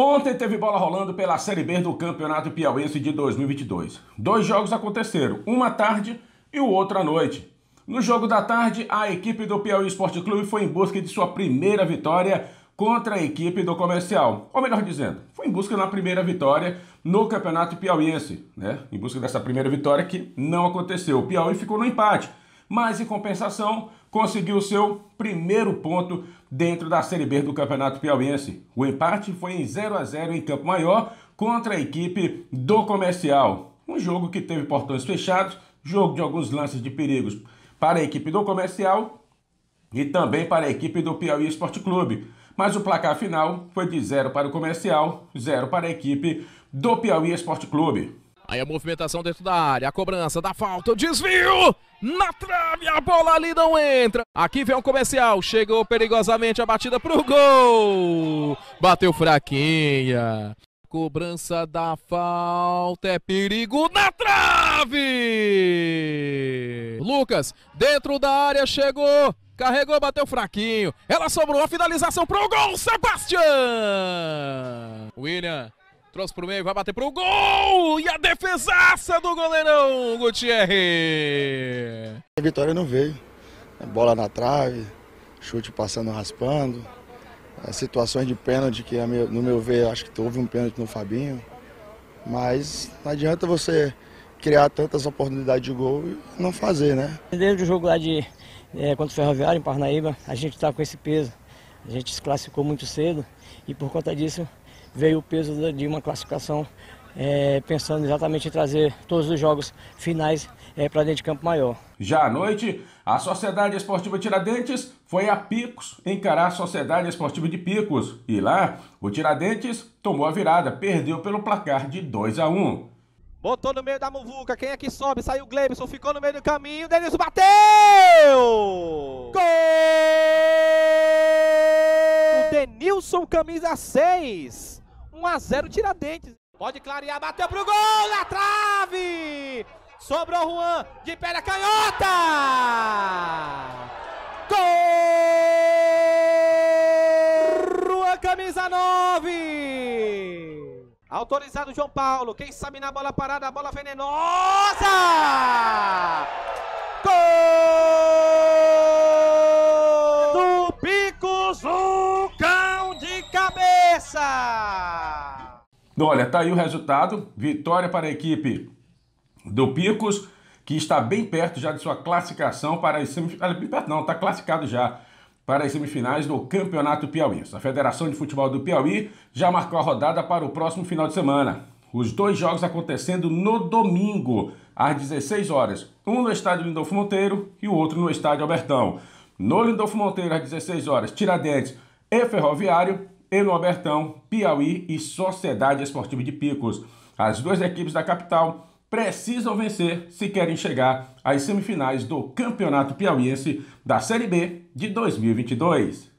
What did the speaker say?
Ontem teve bola rolando pela Série B do Campeonato Piauiense de 2022. Dois jogos aconteceram, uma tarde e o outro à noite. No jogo da tarde, a equipe do Piauí Esporte Clube foi em busca de sua primeira vitória contra a equipe do Comercial. Ou melhor dizendo, foi em busca da primeira vitória no Campeonato Piauiense, né? Em busca dessa primeira vitória que não aconteceu. O Piauí ficou no empate, mas em compensação, conseguiu seu primeiro ponto dentro da Série B do Campeonato Piauiense. O empate foi em 0 a 0 em Campo Maior contra a equipe do Comercial. Um jogo que teve portões fechados, jogo de alguns lances de perigos para a equipe do Comercial e também para a equipe do Piauí Esporte Clube. Mas o placar final foi de 0 para o Comercial, 0 para a equipe do Piauí Esporte Clube. Aí a movimentação dentro da área, a cobrança da falta, o desvio na trave, a bola ali não entra. Aqui vem o comercial, chegou perigosamente a batida pro gol. Bateu fraquinha. Cobrança da falta é perigo na trave. Lucas, dentro da área chegou, carregou, bateu fraquinho. Ela sobrou a finalização pro gol, Sebastião. William Trouxe pro meio, vai bater pro gol! E a defesaça do goleirão Gutierrez! A vitória não veio. É bola na trave, chute passando raspando. As é, situações de pênalti que, no meu ver, acho que houve um pênalti no Fabinho. Mas não adianta você criar tantas oportunidades de gol e não fazer, né? Desde o jogo lá de é, contra o Ferroviário, em Parnaíba, a gente está com esse peso. A gente se classificou muito cedo e por conta disso veio o peso de uma classificação é, pensando exatamente em trazer todos os jogos finais é, para dentro de campo maior. Já à noite, a Sociedade Esportiva Tiradentes foi a Picos encarar a Sociedade Esportiva de Picos. E lá, o Tiradentes tomou a virada, perdeu pelo placar de 2 a 1. Botou no meio da muvuca, quem é que sobe? Saiu o Glebson, ficou no meio do caminho, Denilson bateu! Gol! Denilson, camisa 6. 1 a 0 Tiradentes. Pode clarear, bateu pro gol, na trave! Sobrou o Juan, de pé na canhota! Gol! Juan, camisa 9! Autorizado João Paulo, quem sabe na bola parada, a bola venenosa! Gol! Olha, tá aí o resultado. Vitória para a equipe do Picos, que está bem perto já de sua classificação para as semifinais. Bem perto não, está classificado já para as semifinais do Campeonato Piauí. A Federação de Futebol do Piauí já marcou a rodada para o próximo final de semana. Os dois jogos acontecendo no domingo, às 16 horas. Um no estádio Lindolfo Monteiro e o outro no estádio Albertão. No Lindolfo Monteiro, às 16 horas, Tiradentes e Ferroviário. Eno Albertão, Piauí e Sociedade Esportiva de Picos. As duas equipes da capital precisam vencer se querem chegar às semifinais do Campeonato Piauiense da Série B de 2022.